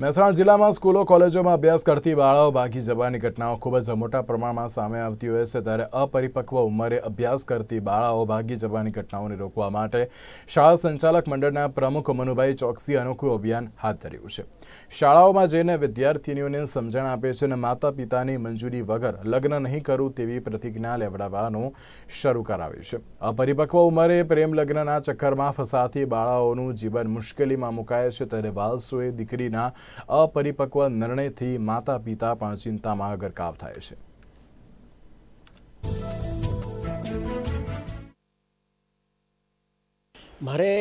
મહેસાણા જિલ્લામાં સ્કૂલો કોલેજોમાં અભ્યાસ કરતી બાળાઓ ભાગી જવાની ઘટનાઓ ખૂબ જ મોટા પ્રમાણમાં સામે આવતી હોય છે ત્યારે અપરિપક્વ ઉંમરે અભ્યાસ કરતી બાળાઓ ભાગી જવાની ઘટનાઓને રોકવા માટે શાળા સંચાલક મંડળના પ્રમુખ મનુભાઈ ચોકસી અનોખું અભિયાન હાથ ધર્યું છે શાળાઓમાં જઈને વિદ્યાર્થીનીઓને સમજણ આપે છે અને માતા પિતાની મંજૂરી વગર લગ્ન નહીં કરું તેવી પ્રતિજ્ઞા લેવડાવવાનું શરૂ કરાવ્યું છે અપરિપક્વ ઉંમરે પ્રેમ લગ્નના ચક્કરમાં ફસાતી બાળાઓનું જીવન મુશ્કેલીમાં મુકાય છે ત્યારે વાલસુએ દીકરીના અપરિપક્વ નિર્ણયથી માતા પિતા પણ ચિંતામાં ગરકાવ થાય છે મારે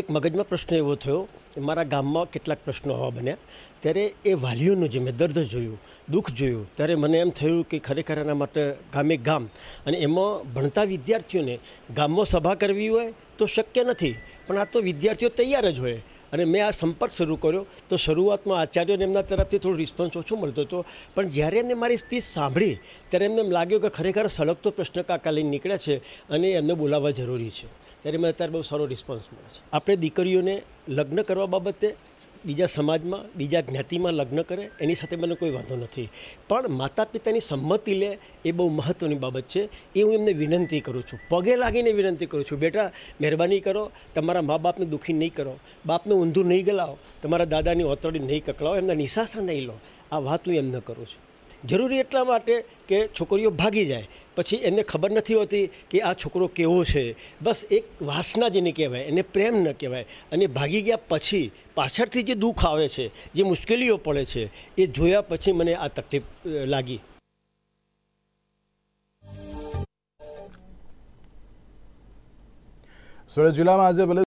એક મગજમાં પ્રશ્ન એવો થયો કે મારા ગામમાં કેટલાક પ્રશ્નો આવા બન્યા ત્યારે એ વાલીઓનું જે મેં દર્દ જોયું દુઃખ જોયું ત્યારે મને એમ થયું કે ખરેખર એના માટે ગામે ગામ અને એમાં ભણતા વિદ્યાર્થીઓને ગામમાં સભા કરવી હોય તો શક્ય નથી પણ આ તો વિદ્યાર્થીઓ તૈયાર જ હોય અને મેં આ સંપર્ક શરૂ કર્યો તો શરૂઆતમાં આચાર્યોને એમના તરફથી થોડો રિસ્પોન્સ ઓછો મળતો હતો પણ જ્યારે એમને મારી સ્પીચ સાંભળી ત્યારે એમને એમ લાગ્યું કે ખરેખર સળગતો પ્રશ્ન કાકા લઈને નીકળ્યા છે અને એમને બોલાવવા જરૂરી છે ત્યારે મને અત્યારે બહુ સારો રિસ્પોન્સ મળે છે આપણે દીકરીઓને લગ્ન કરવા બાબતે બીજા સમાજમાં બીજા જ્ઞાતિમાં લગ્ન કરે એની સાથે મને કોઈ વાંધો નથી પણ માતા પિતાની સંમતિ લે એ બહુ મહત્ત્વની બાબત છે એ હું એમને વિનંતી કરું છું પગે લાગીને વિનંતી કરું છું બેટા મહેરબાની કરો તમારા મા બાપને દુઃખી નહીં કરો બાપને ઊંધું નહીં ગલાવો તમારા દાદાની ઓતરડી નહીં કકળાવો એમના નિશાસા નહીં લો આ વાત હું એમને કરું છું જરૂરી એટલા માટે કે છોકરીઓ ભાગી જાય પછી એમને ખબર નથી હોતી કે આ છોકરો કેવો છે બસ એક વાસના જેને કહેવાય એને પ્રેમ ન કહેવાય અને ભાગી ગયા પછી પાછળથી જે દુઃખ આવે છે જે મુશ્કેલીઓ પડે છે એ જોયા પછી મને આ તકલીફ લાગી સુરત જિલ્લામાં આજે